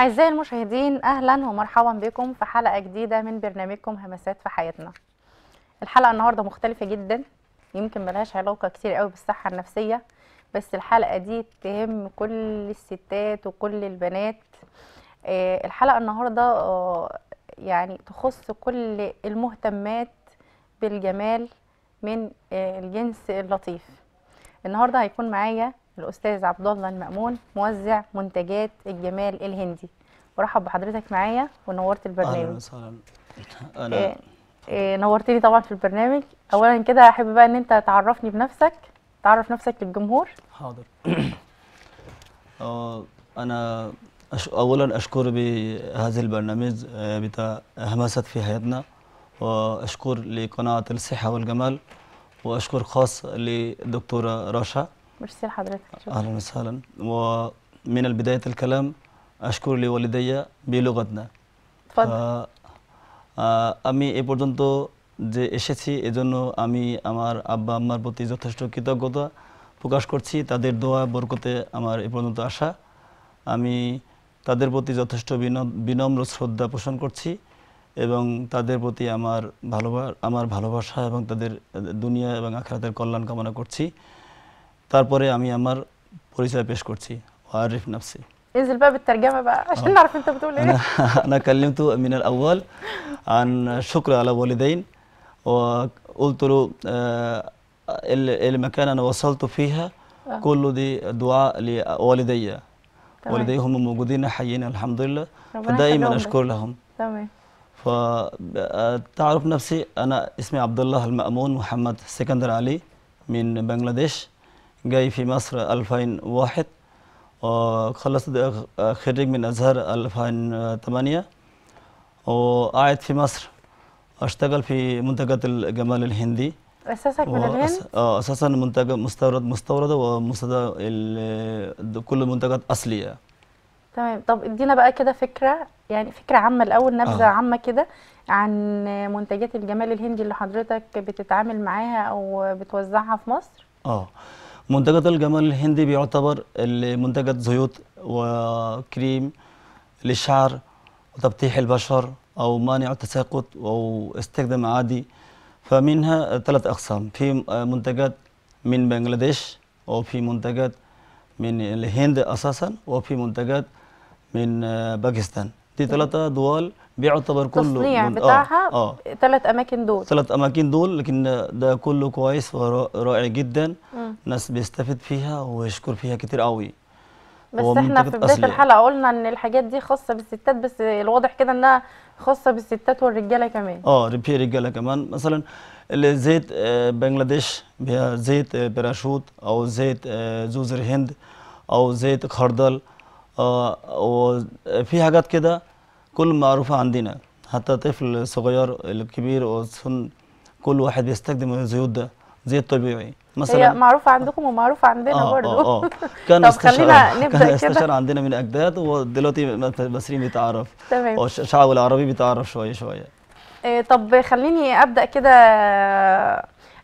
أعزائي المشاهدين أهلا ومرحبا بكم في حلقة جديدة من برنامجكم همسات في حياتنا الحلقة النهاردة مختلفة جدا يمكن ملهاش علاقة كتير قوي بالصحة النفسية بس الحلقة دي تهم كل الستات وكل البنات آه، الحلقة النهاردة آه، يعني تخص كل المهتمات بالجمال من آه، الجنس اللطيف النهاردة هيكون معايا الاستاذ عبد الله المامون موزع منتجات الجمال الهندي ورحب بحضرتك معايا ونورت البرنامج اهلا وسهلا انا آه، آه، نورتني طبعا في البرنامج اولا كده احب بقى ان انت تعرفني بنفسك تعرف نفسك للجمهور حاضر آه، انا اولا اشكر بهذا البرنامج بتاع همسة في حياتنا واشكر لقناه الصحه والجمال واشكر خاص للدكتوره رشا ميرسي لحضرتك اهلا وسهلا ومن بدايه الكلام اشكر لوالدي بلغتنا تفضل আমি এ পর্যন্ত যে এসেছি এজন্য আমি আমার আব্বা আম্মার প্রতি যথেষ্ট কৃতজ্ঞতা প্রকাশ করছি তাদের দোয়া বরকতে আমার এ পর্যন্ত আসা আমি তাদের প্রতি যথেষ্ট বিনম্র শ্রদ্ধা পোষণ করছি এবং তাদের প্রতি আমার ভালোবাসা আমার ভালোবাসা এবং তাদের দুনিয়া এবং আখরাতের কল্যাণ কামনা করছি তারপরে আমি আমার পরিচয় পেশ করছি আরিফ نفسي انزل باب الترجمه بقى عشان آه. نعرف انت بتقول ايه أنا, أنا كلمت من الأول عن شكر على والدين وقلت له آه، المكان أنا وصلت فيها أوه. كل دي دعاء لوالدي والدي هم موجودين حيين الحمد لله فدائما أشكر لهم تمام فتعرف آه، نفسي أنا اسمي عبد الله المأمون محمد سكندر علي من بنغلاديش جاي في مصر 2001 وخلصت خريج من أزهر 2008 وقعدت في مصر أشتغل في منتجات الجمال الهندي أساسك من الهند؟ آه أساسا منتجة مستورد مستوردة ومستورد كل المنتجات أصلية تمام طب ادينا بقى كده فكرة يعني فكرة عامة الأول آه. نبذة آه. عامة كده عن منتجات الجمال الهندي اللي حضرتك بتتعامل معاها أو بتوزعها في مصر؟ آه منتجات الجمال الهندي بيعتبر منتجات زيوت وكريم للشعر وتبطيح البشر أو مانع التساقط أو استخدام عادي فمنها ثلاث أقسام في منتجات من بنغلاديش وفي منتجات من الهند أساسا وفي منتجات من باكستان في ثلاثة دول بيعتبر كله تصنيع آه، بتاعها آه. ثلاث اماكن دول ثلاث اماكن دول لكن ده كله كويس ورائع جدا م. ناس بيستفيد فيها ويشكر فيها كتير قوي بس احنا في بدايه الحلقه قلنا ان الحاجات دي خاصه بالستات بس الواضح كده انها خاصه بالستات والرجاله كمان اه في رجاله كمان مثلا آه، زيت بنجلاديش آه، زيت براشوت او زيت جزر هند او زيت خردل او في حاجات كده كل معروفة عندنا حتى طفل صغير الكبير والسن كل واحد بيستخدم الزيوت ده زيت طبيعي مثلا هي معروفه عندكم ومعروفه عندنا آه برضه آه آه. كان استشار نبدا كان استشار عندنا من اجداد ودلوقتي المصريين بيتعرف تمام الشعب العربي بيتعرف شويه شويه إيه طب خليني ابدا كده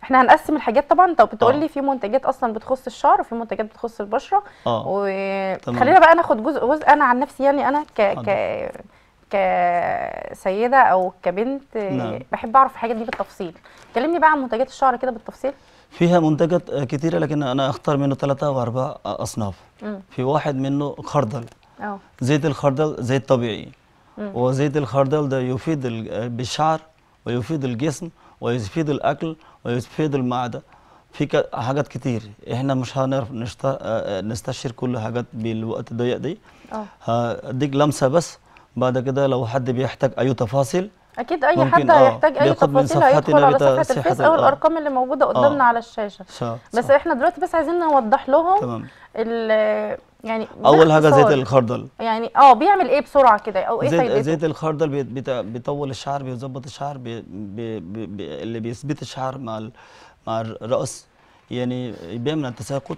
احنا هنقسم الحاجات طبعا طب بتقول آه. لي في منتجات اصلا بتخص الشعر وفي منتجات بتخص البشره اه وخلينا بقى ناخد جزء جزء انا عن نفسي يعني انا ك, ك... كسيده او كبنت نعم. بحب اعرف الحاجات دي بالتفصيل كلمني بقى عن منتجات الشعر كده بالتفصيل فيها منتجات كتيرة لكن انا اختار منه ثلاثه او اربعه اصناف مم. في واحد منه خردل أو. زيت الخردل زيت طبيعي مم. وزيت الخردل ده يفيد بالشعر ويفيد الجسم ويفيد الاكل ويفيد المعده في حاجات كتير احنا مش هنعرف آه، آه، نستشير كل حاجات بالوقت الضيق دي اديك لمسه بس بعد كده لو حد بيحتاج اي تفاصيل اكيد اي حد هيحتاج آه، اي تفاصيل هيدخل على صفحه الفيس او الارقام اللي موجوده آه. قدامنا آه. على الشاشه صح. بس صح. احنا دلوقتي بس عايزين نوضح لهم تمام. يعني اول حاجه زيت الخردل يعني اه بيعمل ايه بسرعه كده او ايه زيت, زيت الخردل بيطول الشعر بيظبط الشعر بي بي بي اللي بيثبت الشعر مع مع الراس يعني بيمنع التساقط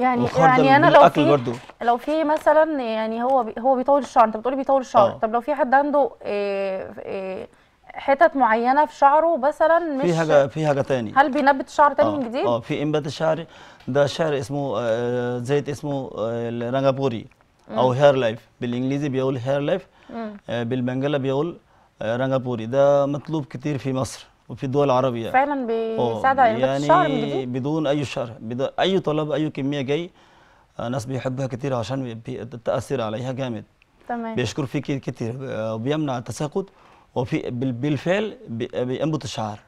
يعني يعني انا لو في برضو. لو في مثلا يعني هو بي هو بيطول الشعر انت بتقولي بيطول الشعر أوه. طب لو في حد عنده آه، آه، حتت معينه في شعره مثلا مش في حاجه في حاجه ثاني هل بينبت الشعر ثاني آه. من جديد؟ اه في انبات الشعر ده شعر اسمه زيت اسمه رنجابوري او هير لايف بالانجليزي بيقول هير لايف بالبنجله بيقول رنجابوري ده مطلوب كتير في مصر وفي الدول العربيه فعلا آه، بيساعد على انبات يعني الشعر من يعني جديد بدون اي شر بدون اي طلب اي كميه جاي آه، ناس بيحبها كتير عشان التاثير عليها جامد تمام بيشكر فيك كتير آه، وبيمنع التساقط وفي بالفعل بينبت الشعر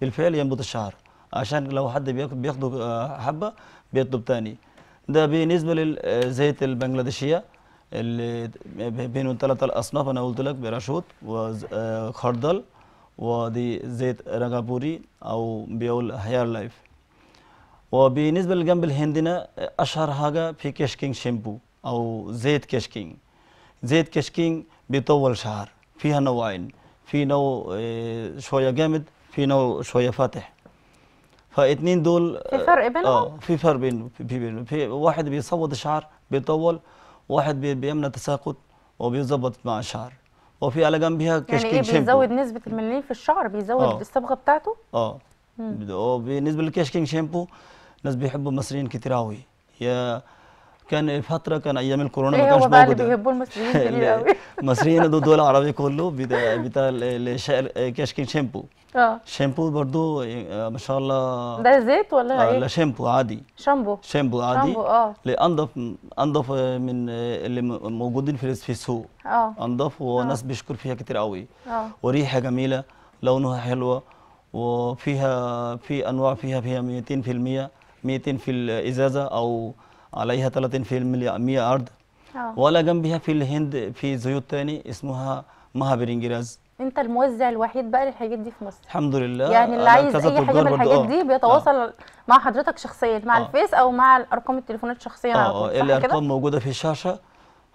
بالفعل ينبت الشعر عشان لو حد بياخد بياخده حبه بيطلب تاني ده بالنسبه للزيت البنجلاديشيه اللي بينهم ثلاثه اصناف انا قلت لك براشوت وخردل زيت رنغابوري أو بيقول هير لايف وبالنسبة للجنب الهندنا أشهر حاجة في كشكين شامبو أو زيت كشكين زيت كشكين بيطول شعر فيها نوعين في نوع آه، شوية جامد في نوع شوية فاتح فاثنين دول آه، في فرق بينهم؟ اه في فرق بين في, بين في واحد بيصوت الشعر بيطول واحد بيمنع تساقط وبيظبط مع الشعر هو في على جنبها كشكين يعني ايه بيزود شامبو. نسبه الميلانين في الشعر بيزود أوه. الصبغه بتاعته اه هو بالنسبه للكشكين شامبو ناس بيحبوا المصريين كتير قوي يا كان فتره كان ايام الكورونا ما إيه، كانش موجود اللي بيحبوا المصريين كتير قوي المصريين دول العربي كله بتاع بتاع شامبو اه شامبو برضو آه، ما شاء الله ده زيت ولا آه، ايه؟ لا شامبو عادي شامبو شامبو عادي شامبو اه انضف انضف من آه، اللي موجودين في السوق اه انضف وناس بيشكر فيها كتير قوي اه وريحه جميله لونها حلوه وفيها في انواع فيها فيها 200% 200 في الازازه او عليها 30% 100 ارض آه. ولا جنبها في الهند في زيوت تاني اسمها مها اه انت الموزع الوحيد بقى للحاجات دي في مصر الحمد لله يعني اللي عايز اي حاجه من الحاجات آه. دي بيتواصل آه. مع حضرتك شخصيا مع آه. الفيس او مع ارقام التليفونات شخصيا اه اه الارقام موجوده في الشاشه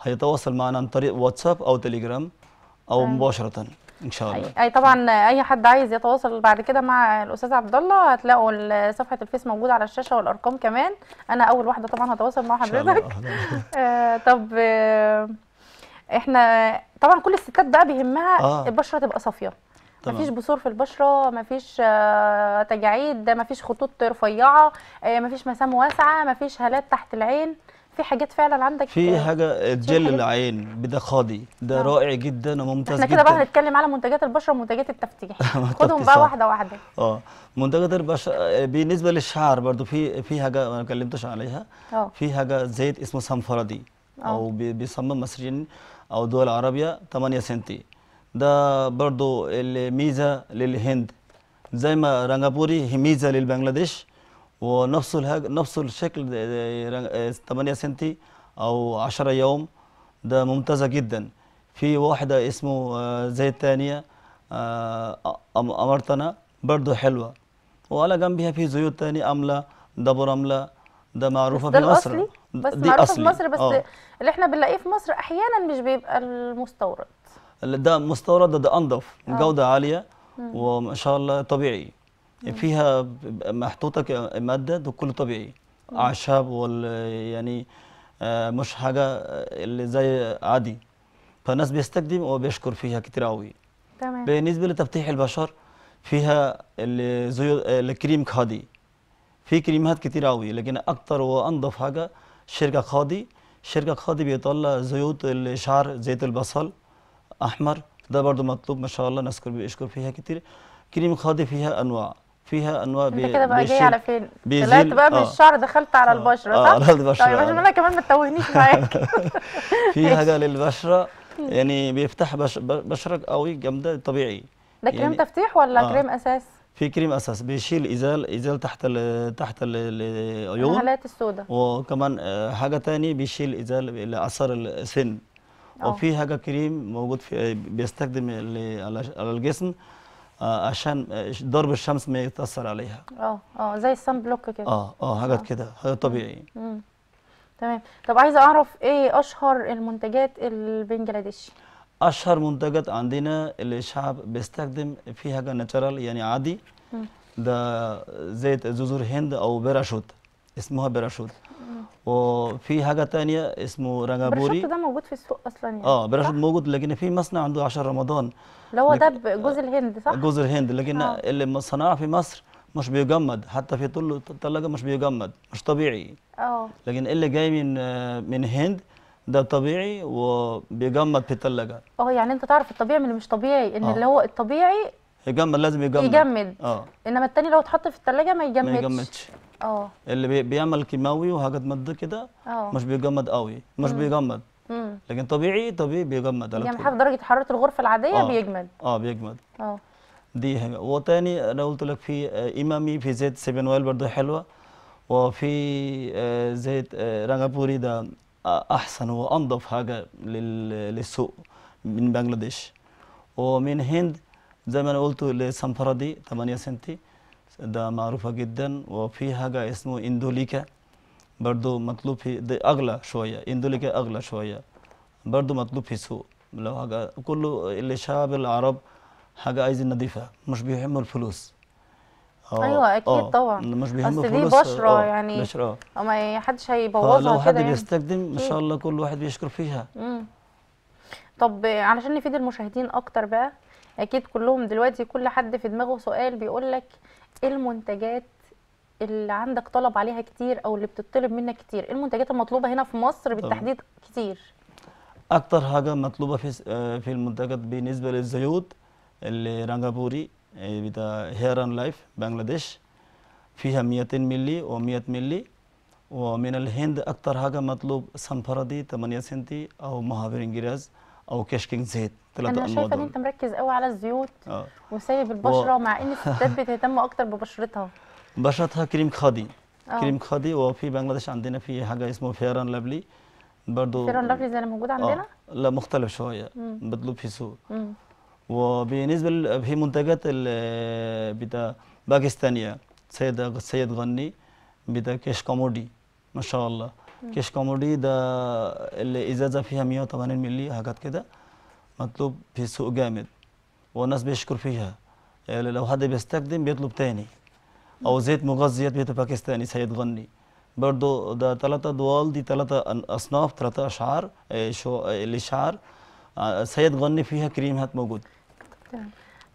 هيتواصل معنا عن طريق واتساب او تليجرام او آه. مباشره ان شاء أيوة. الله اي طبعا اي حد عايز يتواصل بعد كده مع الاستاذ عبد الله هتلاقوا صفحه الفيس موجوده على الشاشه والارقام كمان انا اول واحده طبعا هتواصل مع حضرتك آه طب آه احنا طبعا كل الستات بقى بيهمها آه. البشره تبقى صافيه مفيش بثور في البشره مفيش آه، تجاعيد مفيش خطوط رفيعه آه، مفيش مسام واسعه مفيش هالات تحت العين في حاجات فعلا عندك في حاجه الجل العين بدا خاضي ده آه. رائع جدا وممتاز جدا احنا كده بقى هنتكلم على منتجات البشره ومنتجات التفتيح خدهم بقى واحده واحده اه منتجات البشره آه، بالنسبه للشعر برضو في في حاجه ما اتكلمتش عليها آه. في حاجه زيت اسمه سمفردي او بيصمم مصريين أو دول عربية 8 سنتي ده برضو الميزة للهند زي ما هي ميزة للبنغلاديش ونفس الهج... نفس الشكل 8 آه، آه، سنتي أو 10 يوم ده ممتازة جدا في واحدة اسمه آه، زي الثانية أمرتنا برضو حلوة وعلى جنبها في زيوت تاني أملة دبر أملة ده معروفه في مصر بس دي معروفه أصلي. في مصر بس أوه. اللي احنا بنلاقيه في مصر احيانا مش بيبقى المستورد ده مستورد ده انضف آه. جوده عاليه وما شاء الله طبيعي مم. فيها محطوطه ماده ده كله طبيعي مم. اعشاب وال يعني آه مش حاجه آه، اللي زي عادي فالناس بيستخدم وبيشكر فيها كتير قوي تمام بالنسبه لتفتيح البشر فيها الزيوت الكريم كادي في كلمات كثيرة قوي لكن أكثر وأنظف حاجة شركة خاضي شركة خاضي بيطلع زيوت الشعر زيت البصل أحمر ده برضو مطلوب ما شاء الله نشكر بيشكر فيها كتير كريم خاضي فيها أنواع فيها انواع بي... كده بقى جاي على فين؟ طلعت بقى من آه. الشعر دخلت على آه. البشره آه، صح؟ طيب، اه البشره طيب عشان انا كمان ما تتوهنيش معاك في حاجه للبشره يعني بيفتح بشرك قوي جامده طبيعي ده كريم يعني... تفتيح ولا آه. كريم اساس؟ في كريم اساس بيشيل ازال ازال تحت الـ تحت العيون الحالات السوداء وكمان آه، حاجه ثانيه بيشيل ازال اثار السن أوه. وفي حاجه كريم موجود في بيستخدم على الجسم آه، عشان آه، ضرب الشمس ما يتاثر عليها اه اه زي السن بلوك كده اه اه حاجات كده حاجه طبيعي تمام طب عايزه اعرف ايه اشهر المنتجات البنجلاديشي أشهر منتجات عندنا اللي الشعب بيستخدم فيها حاجة ناتشرال يعني عادي ده زيت جزر هند أو براشوت اسمها براشوت وفي حاجة تانية اسمه رنجابوري براشوت ده موجود في السوق أصلا يعني اه براشوت موجود لكن في مصنع عنده 10 رمضان اللي هو ده جزر الهند صح؟ آه، جزر الهند لكن آه. اللي صناعة في مصر مش بيجمد حتى في طل الثلاجة مش بيجمد مش طبيعي اه لكن اللي جاي من آه، من هند ده طبيعي وبيجمد في الثلاجه اه يعني انت تعرف الطبيعي من اللي مش طبيعي ان آه. اللي هو الطبيعي يجمد لازم يجمد يجمد اه انما التاني لو اتحط في الثلاجه ما يجمدش ما يجمدش اه اللي بيعمل كيماوي وحاجات ماده كده اه. مش بيجمد قوي مش مم. بيجمد مم. لكن طبيعي طبيعي بيجمد يعني على يعني حسب درجه حراره الغرفه العاديه آه. بيجمد اه بيجمد اه دي حاجه وتاني انا قلت لك في آه، امامي في زيت سيفن اويل برضه حلوه وفي آه، زيت رنغابوري ده احسن وأنظف حاجه للسوق من بنجلاديش ومن هند زي ما انا قلت السمفره دي 8 سنتي ده معروفه جدا وفي حاجه اسمه اندوليكا برضو مطلوب في دي اغلى شويه اندوليكا اغلى شويه برضو مطلوب في السوق لو حاجه كله الشعب العرب حاجه عايزين نظيفة مش بيهموا الفلوس آه، ايوه اكيد أوه. طبعا مش بيهم بس دي بشره أوه. يعني بشره ما حدش هيبوظها كده لو حد يعني. بيستخدم ان شاء الله كل واحد بيشكر فيها مم. طب علشان نفيد المشاهدين اكتر بقى اكيد كلهم دلوقتي كل حد في دماغه سؤال بيقول لك ايه المنتجات اللي عندك طلب عليها كتير او اللي بتطلب منك كتير ايه المنتجات المطلوبه هنا في مصر بالتحديد كتير اكتر حاجه مطلوبه في آه، في المنتجات بالنسبه للزيوت الرنجابوري with ان لايف بنجلاديش بنغلاديش فيها 200 ملي و100 ملي ومن الهند أكثر حاجة مطلوب سنفردي 8 سنتي أو مهابر إنجراز أو كشكين زيت ثلاثة أنا شايفة إن أنت مركز قوي على الزيوت أوه. وسايب البشرة و... مع إن الستات بتهتم أكتر ببشرتها بشرتها كريم خادي أوه. كريم خادي وفي بنجلاديش عندنا في حاجة اسمه فير لافلي لابلي برضو ان لافلي زي اللي موجود عندنا؟ أوه. لا مختلف شويه بطلوب في سوق مم. وبالنسبه في منتجات بتاع باكستانيه سيد سيد غني بتاع كيش كومودي ما شاء الله كيش كومودي ده الازازه فيها 180 ملي حاجات كده مطلوب في السوق جامد والناس بيشكر فيها يعني لو حد بيستخدم بيطلب تاني او زيت مغذيات بيت باكستاني سيد غني برضو ده ثلاثة دول دي ثلاثة أصناف ثلاثة أشعار الأشعار آه، آه، آه، سيد غني فيها كريمات موجود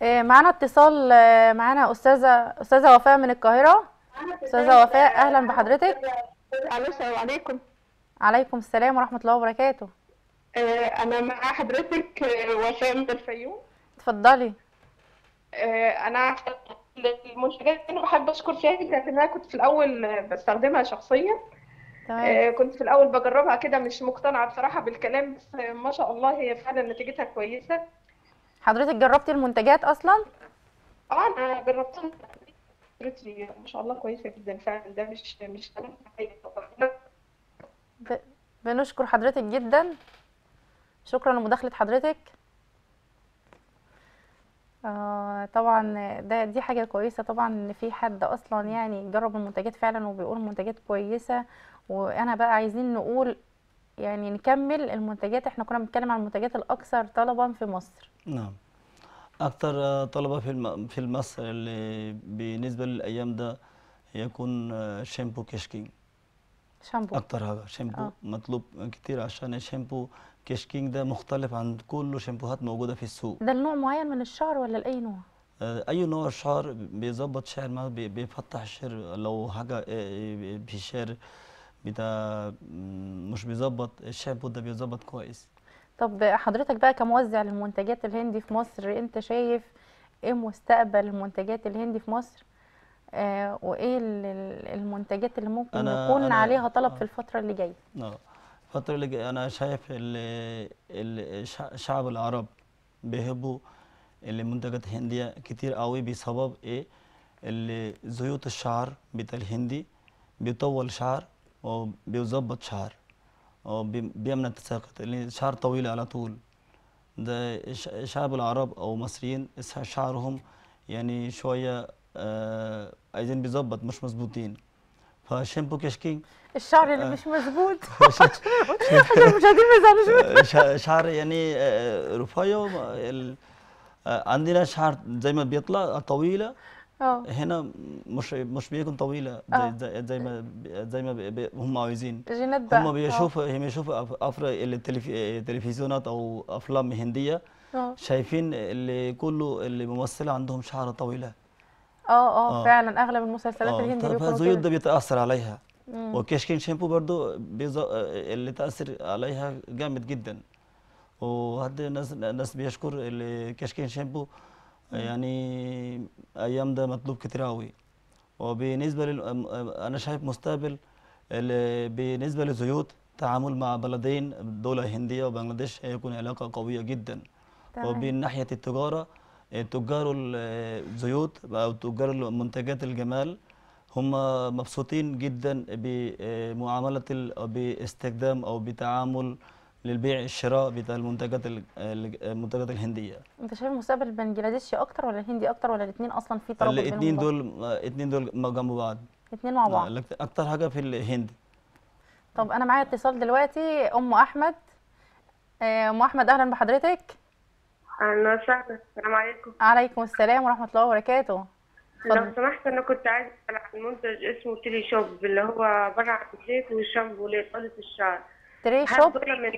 إيه، معانا اتصال إيه، معانا استاذه استاذه وفاء من القاهره استاذه وفاء اهلا بحضرتك السلام عليكم عليكم السلام ورحمه الله وبركاته إيه، انا مع حضرتك وفاء من الفيوم اتفضلي انا المنتجات انا بحب اشكر فيها لان انا كنت في الاول بستخدمها شخصيا تمام. كنت في الاول بجربها كده مش مقتنعه بصراحه بالكلام بس ما شاء الله هي فعلا نتيجتها كويسه حضرتك جربتي المنتجات اصلا اه انا جربتها ما شاء الله كويسه جدا فعلا ده مش مش ب... بنشكر حضرتك جدا شكرا لمداخله حضرتك آه طبعا ده دي حاجه كويسه طبعا ان في حد اصلا يعني جرب المنتجات فعلا وبيقول منتجات كويسه وانا بقى عايزين نقول يعني نكمل المنتجات احنا كنا بنتكلم عن المنتجات الاكثر طلبا في مصر نعم اكثر طلبه في في مصر اللي بالنسبه للايام ده يكون شامبو كشكين شامبو اكثر حاجه شامبو آه. مطلوب كتير عشان الشامبو كشكين ده مختلف عن كل شامبوهات موجوده في السوق ده لنوع معين من الشعر ولا لاي نوع آه، اي نوع شعر بيظبط شعر ما بيفتح الشعر لو حاجه في آه، آه، شعر بتا مش بيظبط الشامبو ده بيظبط كويس طب حضرتك بقى كموزع للمنتجات الهندي في مصر انت شايف ايه مستقبل المنتجات الهندي في مصر آه وايه المنتجات اللي ممكن أنا يكون أنا عليها طلب آه في الفتره اللي جايه آه. الفتره اللي جايه انا شايف الشعب العرب بيحبوا المنتجات الهنديه كتير قوي بسبب ايه زيوت الشعر بتاع الهندي بيطول شعر وبيظبط شعر وبيمنع التساقط اللي شعر طويل على طول ده شعب العرب او مصريين شعرهم يعني شويه آه عايزين بيظبط مش مظبوطين فشامبو كشكين الشعر اللي آه. مش مظبوط عشان المشاهدين ما يزعلوش شعر يعني آه، آه، رفيع عندنا شعر زي ما بيطلع طويله أوه. هنا مش مش بيكون طويله زي, اه. زي, زي ما زي ما هم عايزين هم اه. بيشوفوا هم بيشوفوا افر التلفزيونات او افلام هنديه أوه. شايفين اللي كله اللي ممثله عندهم شعر طويله اه اه, اه. فعلا اغلب المسلسلات الهنديه بيكونوا زيوت ده بيتاثر عليها وكشكين شامبو برضو بيزو... اللي تاثر عليها جامد جدا وهذا الناس الناس بيشكر الكشكين شامبو يعني ايام ده مطلوب كتير قوي وبالنسبه لل... انا شايف مستقبل بالنسبه للزيوت تعامل مع بلدين دوله هنديه وبنجلاديش هيكون علاقه قويه جدا طبعا. وبين ناحيه التجاره تجار الزيوت او تجار منتجات الجمال هم مبسوطين جدا بمعامله باستخدام او بتعامل للبيع الشراء بتاع المنتجات المنتجات الهنديه انت شايف المستقبل البنجلاديشي اكتر ولا الهندي اكتر ولا الاثنين اصلا في ترابط بينهم الاثنين دول الاثنين دول جنب بعض الاثنين مع بعض اكتر حاجه في الهند طب انا معايا اتصال دلوقتي ام احمد آه، ام احمد اهلا بحضرتك اهلا وسهلا السلام عليكم عليكم السلام ورحمه الله وبركاته لو سمحت انا كنت عايز اسال عن منتج اسمه تيلي شوب اللي هو عباره عن زيت وشامبو لاطاله الشعر تري شوب من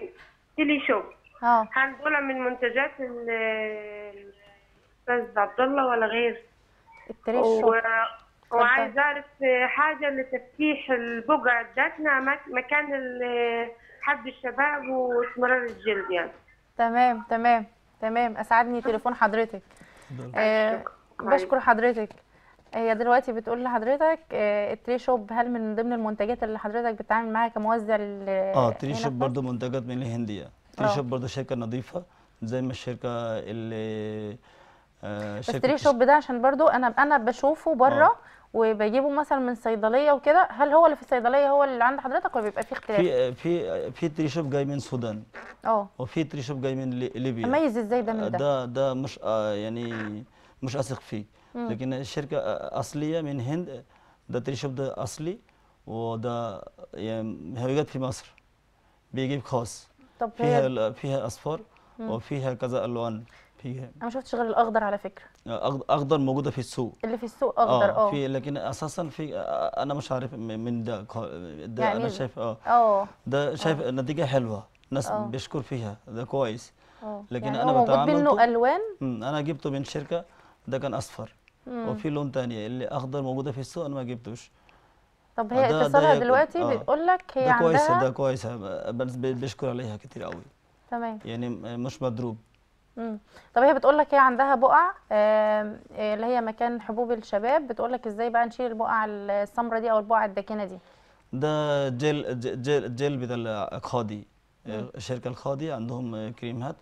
تيلي شوب اه هل دول من منتجات الاستاذ عبد الله ولا غير التري شوب وعايز اعرف حاجه لتفتيح البقع بتاعتنا مكان حد الشباب واستمرار الجلد يعني تمام تمام تمام اسعدني تليفون حضرتك آه بشكر حضرتك هي دلوقتي بتقول لحضرتك آه، التري شوب هل من ضمن المنتجات اللي حضرتك بتتعامل معاها كموزع اه تري شوب برضه منتجات من الهنديه تري آه. شوب برضه شركه نظيفه زي ما الشركه اللي آه بس تري شوب ده عشان برضه انا انا بشوفه بره آه. وبجيبه مثلا من صيدليه وكده هل هو اللي في الصيدليه هو اللي عند حضرتك ولا بيبقى فيه اختلاف في في في تري شوب جاي من السودان اه وفي تري شوب جاي من ليبيا اميز ازاي ده من ده ده ده مش آه يعني مش اثق فيه لكن الشركه اصليه من هند ده تريشوب ده اصلي وده يعني هيوجد في مصر بيجيب خاص طب فيها فيها اصفر مم. وفيها كذا الوان فيها انا ما شفتش غير الاخضر على فكره اخضر موجوده في السوق اللي في السوق اخضر اه, آه. في لكن اساسا في انا مش عارف من ده ده يعني انا شايف اه, آه. ده شايف أوه. نتيجه حلوه ناس أوه. بيشكر فيها ده كويس أوه. لكن يعني انا بتعامل الوان انا جبته من شركه ده كان اصفر وفي لون تاني اللي اخضر موجوده في السوق انا ما جبتوش طب هي اتصالها دلوقتي آه. بتقول لك هي ده كويس ده كويس بشكر عليها كتير قوي تمام يعني مش مضروب امم طب هي بتقول لك هي عندها بقع آه اللي هي مكان حبوب الشباب بتقول لك ازاي بقى نشيل البقع السمراء دي او البقع الداكنه دي ده جيل جيل جيل بتاع الخادي الشركه الخادي عندهم كريمات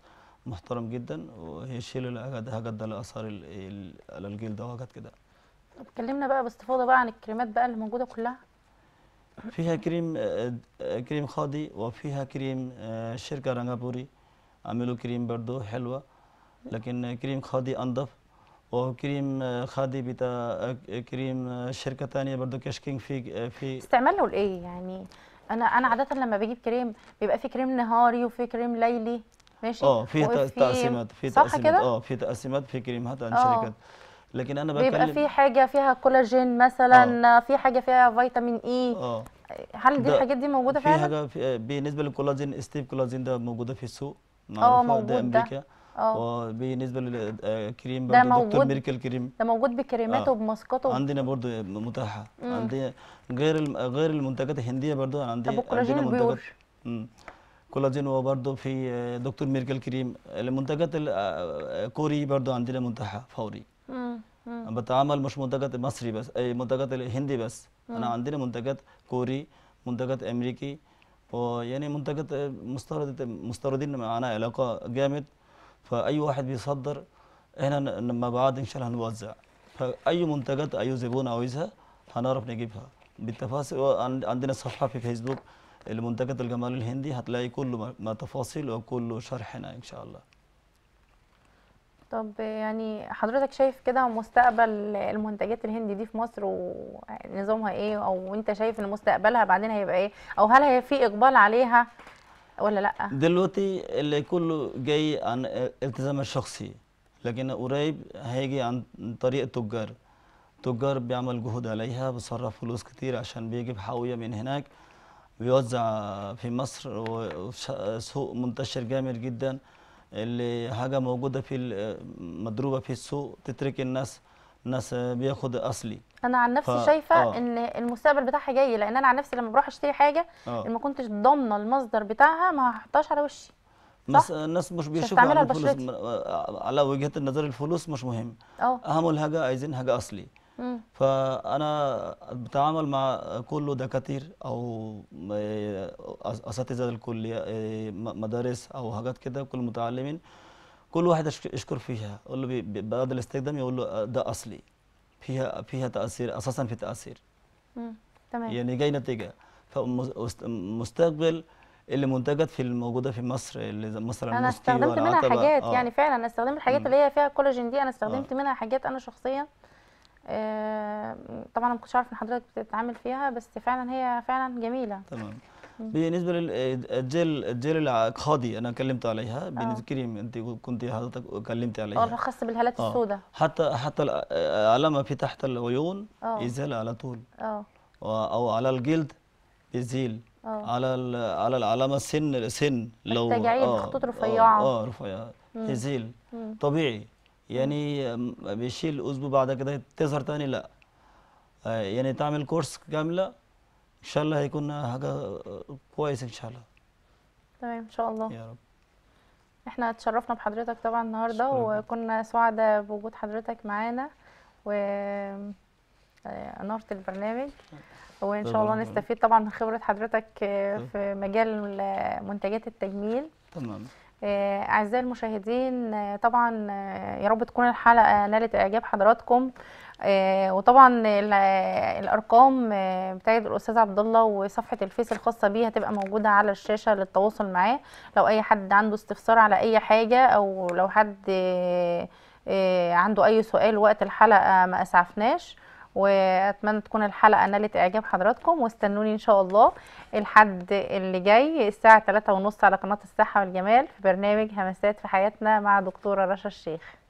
محترم جدا وهي الشيل اللي هجد الاثار على الجلد وهكذا كده طب كلمنا بقى باستفاضه بقى عن الكريمات بقى اللي موجوده كلها فيها كريم آه، آه، كريم خاضي وفيها كريم آه، شركه رنغابوري عملوا كريم برضو حلوه لكن كريم خاضي انضف وكريم خادي بتاع كريم شركه ثانيه برضو كشكينج في في استعماله لايه يعني انا انا عاده لما بجيب كريم بيبقى في كريم نهاري وفي كريم ليلي ماشي اه في تقسيمات في تقسيمات اه في تقسيمات في كريمات عن آه. شركات لكن انا بتكلم بيبقى في حاجه فيها كولاجين مثلا أوه. في حاجه فيها فيتامين اي e. آه. هل دي الحاجات دي موجوده فعلا؟ في حاجه في آه، بالنسبه للكولاجين ستيف كولاجين ده موجوده في السوق معروفه آه، ده امريكا اه وبالنسبه للكريم برضه دكتور موجود ميركل كريم ده موجود بكريماته آه. وبماسكاته عندنا برضه متاحه عندنا غير غير المنتجات الهنديه برضه عندي طب الكولاجين البيور كولاجين وبرضه في آه، دكتور ميركل كريم المنتجات الكوري آه، آه، برضه عندنا منتجها فوري بتعامل مش منتجات مصري بس اي منتجات الهندي بس مم. انا عندنا منتجات كوري منتجات امريكي ويعني منتجات مستورد مستوردين معانا علاقه جامد فاي واحد بيصدر هنا لما بعد ان شاء الله هنوزع فاي منتجات اي زبون عاوزها هنعرف نجيبها بالتفاصيل عندنا صفحه في فيسبوك لمنتجع الجمال الهندي هتلاقي كله ما تفاصيل وكله شرح هنا ان شاء الله طب يعني حضرتك شايف كده مستقبل المنتجات الهندي دي في مصر ونظامها ايه او انت شايف ان مستقبلها بعدين هيبقى ايه او هل هي في اقبال عليها ولا لا دلوقتي اللي كله جاي عن التزام الشخصي لكن قريب هيجي عن طريق التجار تجار بيعمل جهد عليها بيصرف فلوس كتير عشان بيجيب حاويه من هناك بيوزع في مصر وسوق منتشر جامد جدا اللي حاجه موجوده في مضروبه في السوق تترك الناس ناس بياخد اصلي انا عن نفسي ف... شايفه آه. ان المستقبل بتاعها جاي لان انا عن نفسي لما بروح اشتري حاجه آه. ما كنتش ضامنه المصدر بتاعها ما هحطهاش على وشي صح؟ الناس مش بيشوفوا على الفلوس على وجهه النظر الفلوس مش مهم أوه. اهم حاجه عايزين حاجه اصلي فانا بتعامل مع كل دكاتير او اساتذه الكليه مدارس او حاجات كده كل متعلمين كل واحد يشكر فيها اقول له بعد الاستخدام يقول له ده اصلي فيها فيها تاثير اساسا في تاثير تمام يعني جاي نتيجه فمستقبل اللي منتجت في الموجوده في مصر اللي مثلا انا استخدمت منها حاجات آه. يعني فعلا انا استخدمت الحاجات اللي هي فيها كولاجين دي انا استخدمت آه. منها حاجات انا شخصيا آه، طبعا انا ما كنتش اعرف ان حضرتك بتتعامل فيها بس فعلا هي فعلا جميله تمام بالنسبه للجيل الجيل الاقحادي انا كلمت عليها آه. بنذكرهم انت كنت حضرتك كلمت عليها اه الخاص بالهالات آه. السوداء حتى حتى العلامه في تحت العيون يزال على طول اه او على الجلد يزيل على على العلامه سن سن لو التجاعيد خطوط رفيعه اه رفيعه يزيل طبيعي يعني بيشيل أسبوع بعد كده تظهر تاني لا يعني تعمل كورس كاملة إن شاء الله هيكون حاجة كويس إن شاء الله تمام إن شاء الله يا رب احنا اتشرفنا بحضرتك طبعا النهارده وكنا سعداء بوجود حضرتك معانا و نورت البرنامج وان شاء الله نستفيد طبعا من خبره حضرتك في مجال منتجات التجميل تمام آه، أعزائي المشاهدين آه، طبعا آه، يا رب تكون الحلقة نالت إعجاب حضراتكم وطبعا الأرقام بتاعت الأستاذ عبد الله وصفحة الفيس الخاصة بيه هتبقى موجودة على الشاشة للتواصل معاه لو أي حد عنده استفسار على أي حاجة أو لو حد عنده أي سؤال وقت الحلقة ما أسعفناش واتمنى تكون الحلقه نالت اعجاب حضراتكم واستنوني ان شاء الله الحد اللي جاي الساعه 3:30 على قناه الصحه والجمال في برنامج همسات في حياتنا مع دكتوره رشا الشيخ